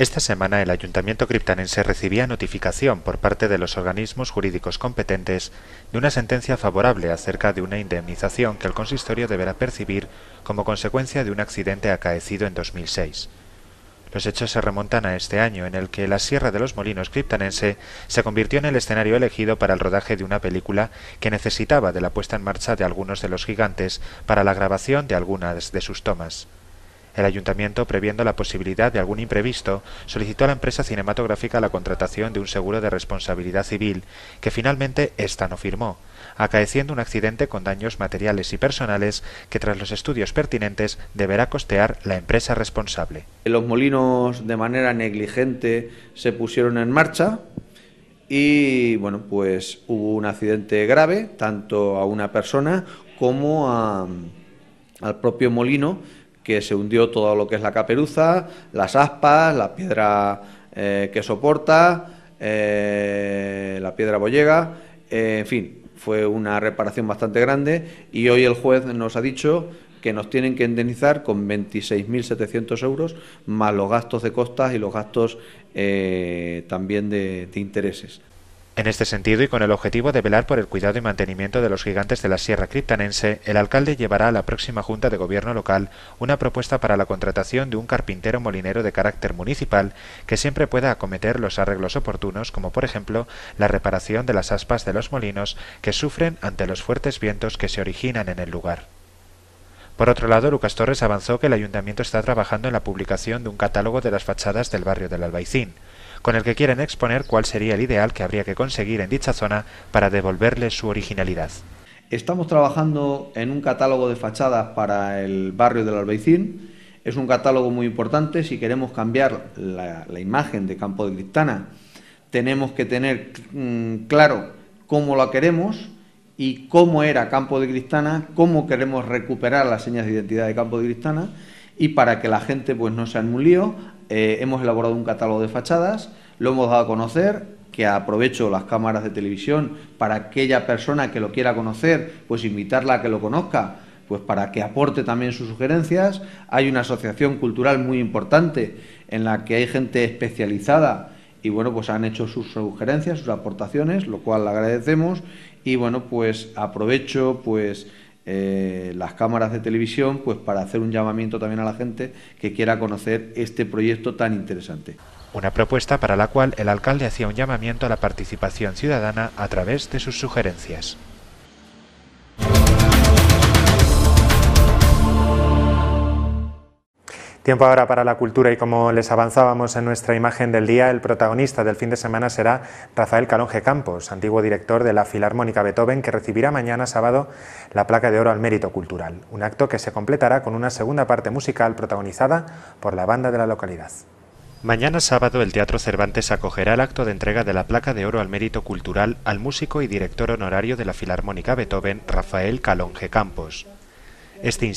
Esta semana el Ayuntamiento criptanense recibía notificación por parte de los organismos jurídicos competentes de una sentencia favorable acerca de una indemnización que el consistorio deberá percibir como consecuencia de un accidente acaecido en 2006. Los hechos se remontan a este año en el que la Sierra de los Molinos criptanense se convirtió en el escenario elegido para el rodaje de una película que necesitaba de la puesta en marcha de algunos de los gigantes para la grabación de algunas de sus tomas. El ayuntamiento, previendo la posibilidad de algún imprevisto, solicitó a la empresa cinematográfica la contratación de un seguro de responsabilidad civil, que finalmente esta no firmó, acaeciendo un accidente con daños materiales y personales que tras los estudios pertinentes deberá costear la empresa responsable. Los molinos de manera negligente se pusieron en marcha, y bueno, pues hubo un accidente grave, tanto a una persona como al propio molino, que se hundió todo lo que es la caperuza, las aspas, la piedra eh, que soporta, eh, la piedra bollega, eh, en fin, fue una reparación bastante grande y hoy el juez nos ha dicho que nos tienen que indemnizar con 26.700 euros más los gastos de costas y los gastos también de intereses. En este sentido y con el objetivo de velar por el cuidado y mantenimiento de los gigantes de la Sierra Criptanense, el alcalde llevará a la próxima Junta de Gobierno local una propuesta para la contratación de un carpintero molinero de carácter municipal que siempre pueda acometer los arreglos oportunos, como por ejemplo la reparación de las aspas de los molinos que sufren ante los fuertes vientos que se originan en el lugar. Por otro lado, Lucas Torres avanzó que el ayuntamiento está trabajando en la publicación de un catálogo de las fachadas del barrio del Albaicín, con el que quieren exponer cuál sería el ideal que habría que conseguir en dicha zona para devolverle su originalidad. Estamos trabajando en un catálogo de fachadas para el barrio del Albaicín. Es un catálogo muy importante. Si queremos cambiar la, imagen de Campo de Cristana, tenemos que tener mm, claro cómo la queremos y cómo era Campo de Cristana, cómo queremos recuperar las señas de identidad de Campo de Cristana y para que la gente pues no sea en un lío, eh, hemos elaborado un catálogo de fachadas, lo hemos dado a conocer, que aprovecho las cámaras de televisión para aquella persona que lo quiera conocer, pues invitarla a que lo conozca, pues para que aporte también sus sugerencias. Hay una asociación cultural muy importante en la que hay gente especializada y bueno, pues han hecho sus sugerencias, sus aportaciones, lo cual le agradecemos y bueno, pues aprovecho pues eh, las cámaras de televisión, pues para hacer un llamamiento también a la gente que quiera conocer este proyecto tan interesante. Una propuesta para la cual el alcalde hacía un llamamiento a la participación ciudadana a través de sus sugerencias. Tiempo ahora para la cultura y como les avanzábamos en nuestra imagen del día, el protagonista del fin de semana será Rafael Calonge Campos, antiguo director de la Filarmónica Beethoven, que recibirá mañana sábado la placa de oro al mérito cultural, un acto que se completará con una segunda parte musical protagonizada por la banda de la localidad. Mañana sábado el Teatro Cervantes acogerá el acto de entrega de la placa de oro al mérito cultural al músico y director honorario de la Filarmónica Beethoven, Rafael Calonge Campos. Este